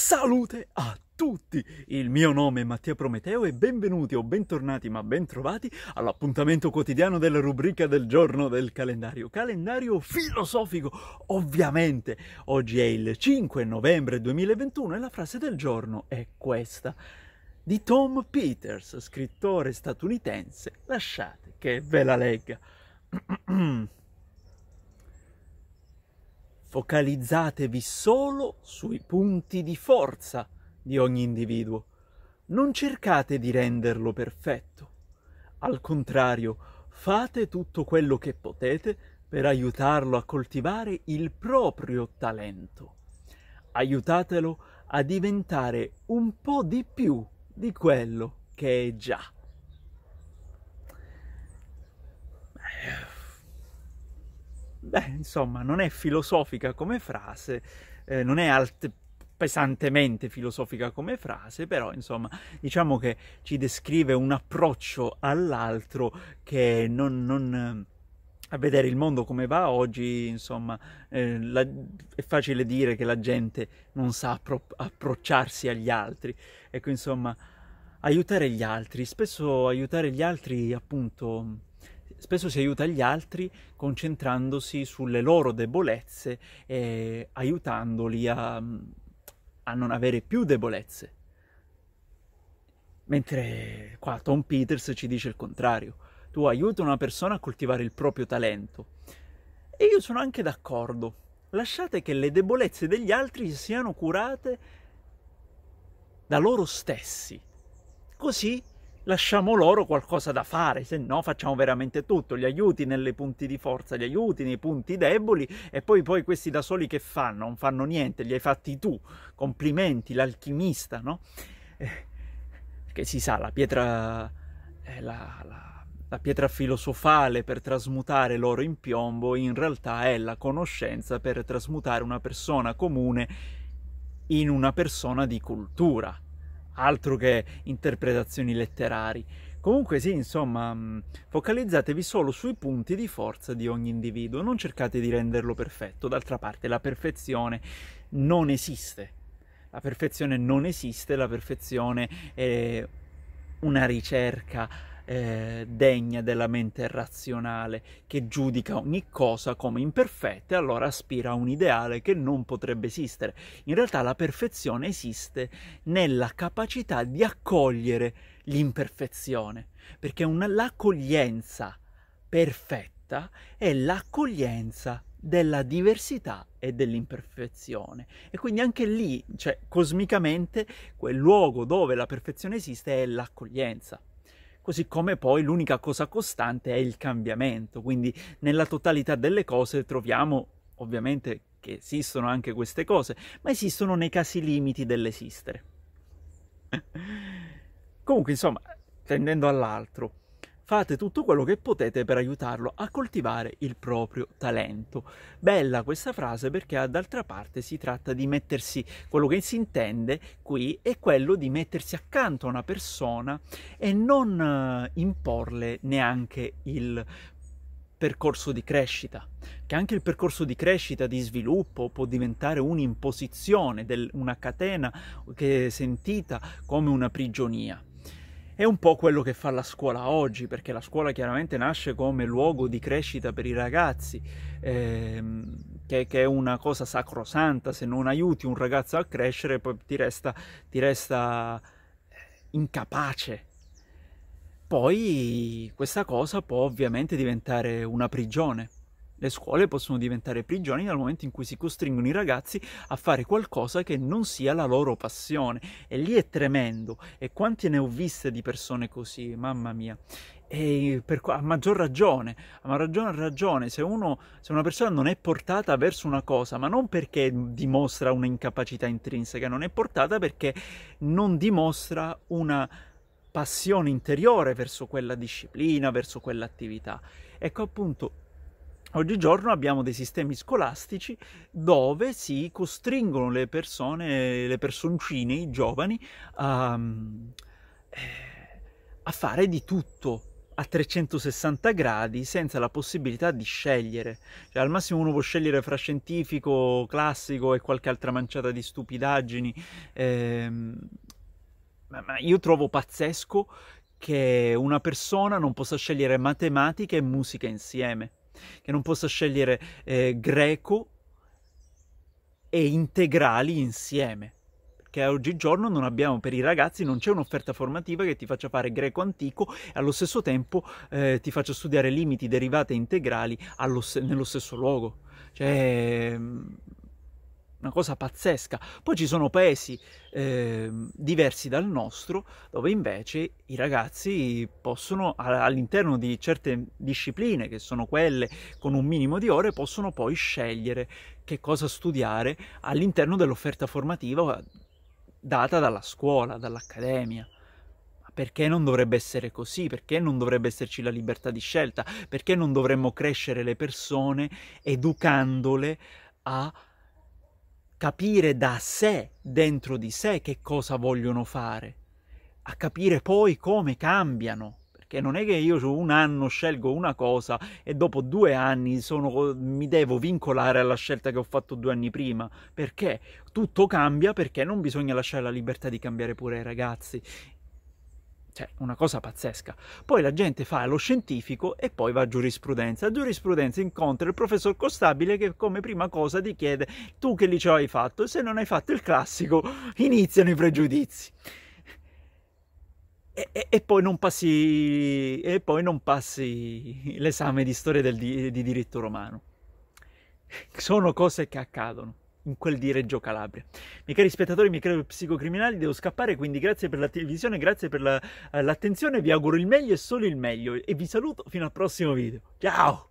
Salute a tutti! Il mio nome è Mattia Prometeo e benvenuti o bentornati ma bentrovati all'appuntamento quotidiano della rubrica del giorno del calendario. Calendario filosofico, ovviamente. Oggi è il 5 novembre 2021 e la frase del giorno è questa di Tom Peters, scrittore statunitense. Lasciate che ve la legga. Focalizzatevi solo sui punti di forza di ogni individuo. Non cercate di renderlo perfetto. Al contrario, fate tutto quello che potete per aiutarlo a coltivare il proprio talento. Aiutatelo a diventare un po' di più di quello che è già. beh, insomma, non è filosofica come frase, eh, non è alt- pesantemente filosofica come frase, però insomma diciamo che ci descrive un approccio all'altro che non, non eh, a vedere il mondo come va oggi, insomma, eh, la, è facile dire che la gente non sa appro- approcciarsi agli altri. Ecco, insomma, aiutare gli altri, spesso aiutare gli altri appunto spesso si aiuta gli altri concentrandosi sulle loro debolezze e aiutandoli a, a non avere più debolezze. Mentre qua Tom Peters ci dice il contrario, tu aiuti una persona a coltivare il proprio talento. E io sono anche d'accordo, lasciate che le debolezze degli altri siano curate da loro stessi. Così lasciamo loro qualcosa da fare, se no facciamo veramente tutto, gli aiuti nei punti di forza, gli aiuti nei punti deboli e poi, poi questi da soli che fanno? Non fanno niente, li hai fatti tu, complimenti, l'alchimista, no? perché eh, si sa, la pietra, eh, la, la, la pietra filosofale per trasmutare l'oro in piombo in realtà è la conoscenza per trasmutare una persona comune in una persona di cultura altro che interpretazioni letterari. Comunque sì, insomma, mm, focalizzatevi solo sui punti di forza di ogni individuo, non cercate di renderlo perfetto, d'altra parte la perfezione non esiste. La perfezione non esiste, la perfezione è una ricerca eh, degna della mente razionale, che giudica ogni cosa come imperfetta e allora aspira a un ideale che non potrebbe esistere. In realtà la perfezione esiste nella capacità di accogliere l'imperfezione, perché una, l'accoglienza perfetta è l'accoglienza della diversità e dell'imperfezione. E quindi anche lì, cioè cosmicamente, quel luogo dove la perfezione esiste è l'accoglienza così come poi l'unica cosa costante è il cambiamento, quindi nella totalità delle cose troviamo ovviamente che esistono anche queste cose, ma esistono nei casi limiti dell'esistere. Comunque, insomma, tendendo all'altro, fate tutto quello che potete per aiutarlo a coltivare il proprio talento. Bella questa frase perché ah, d'altra parte si tratta di mettersi, quello che si intende qui è quello di mettersi accanto a una persona e non eh, imporle neanche il percorso di crescita, che anche il percorso di crescita, di sviluppo può diventare un'imposizione, del, una catena che è sentita come una prigionia. È un po' quello che fa la scuola oggi, perché la scuola chiaramente nasce come luogo di crescita per i ragazzi, ehm, che, che, è una cosa sacrosanta, se non aiuti un ragazzo a crescere poi ti resta, ti resta eh, incapace. Poi questa cosa può ovviamente diventare una prigione. Le scuole possono diventare prigioni dal momento in cui si costringono i ragazzi a fare qualcosa che non sia la loro passione. E lì è tremendo. E quante ne ho viste di persone così, mamma mia. E per, a maggior ragione, a maggior ragione, se, uno, se una persona non è portata verso una cosa, ma non perché dimostra un'incapacità intrinseca, non è portata perché non dimostra una passione interiore verso quella disciplina, verso quell'attività. Ecco appunto Oggigiorno abbiamo dei sistemi scolastici dove si costringono le persone, le personcine, i giovani, a, ehm, eh, a fare di tutto a 360 gradi senza la possibilità di scegliere. Cioè, al massimo uno può scegliere fra scientifico, classico e qualche altra manciata di stupidaggini. Eh, ma io trovo pazzesco che una persona non possa scegliere matematica e musica insieme che non possa scegliere eh, greco e integrali insieme. Perché oggigiorno non abbiamo per i ragazzi, non c'è un'offerta formativa che ti faccia fare greco antico e allo stesso tempo eh, ti faccia studiare limiti, derivate integrali allo, nello stesso luogo. Cioè una cosa pazzesca. Poi ci sono paesi eh, diversi dal nostro dove invece i ragazzi possono all'interno di certe discipline che sono quelle con un minimo di ore possono poi scegliere che cosa studiare all'interno dell'offerta formativa data dalla scuola, dall'accademia. perché non dovrebbe essere così? Perché non dovrebbe esserci la libertà di scelta? Perché non dovremmo crescere le persone educandole a capire da sé, dentro di sé, che cosa vogliono fare, a capire poi come cambiano. Perché non è che io su un anno scelgo una cosa e dopo due anni sono, mi devo vincolare alla scelta che ho fatto due anni prima. Perché tutto cambia, perché non bisogna lasciare la libertà di cambiare pure ai ragazzi. Cioè, una cosa pazzesca. Poi la gente fa lo scientifico e poi va a giurisprudenza. A giurisprudenza incontra il professor Costabile che come prima cosa ti chiede tu che liceo hai fatto? e Se non hai fatto il classico iniziano i pregiudizi. E, e, e, poi passi, e, poi non passi, l'esame di storia del, di, di diritto romano. Sono cose che accadono in quel di Reggio Calabria. Miei cari spettatori, miei cari psicocriminali, devo scappare, quindi grazie per la televisione, grazie per eh, l'attenzione, la, uh, vi auguro il meglio e solo il meglio e vi saluto fino al prossimo video. Ciao!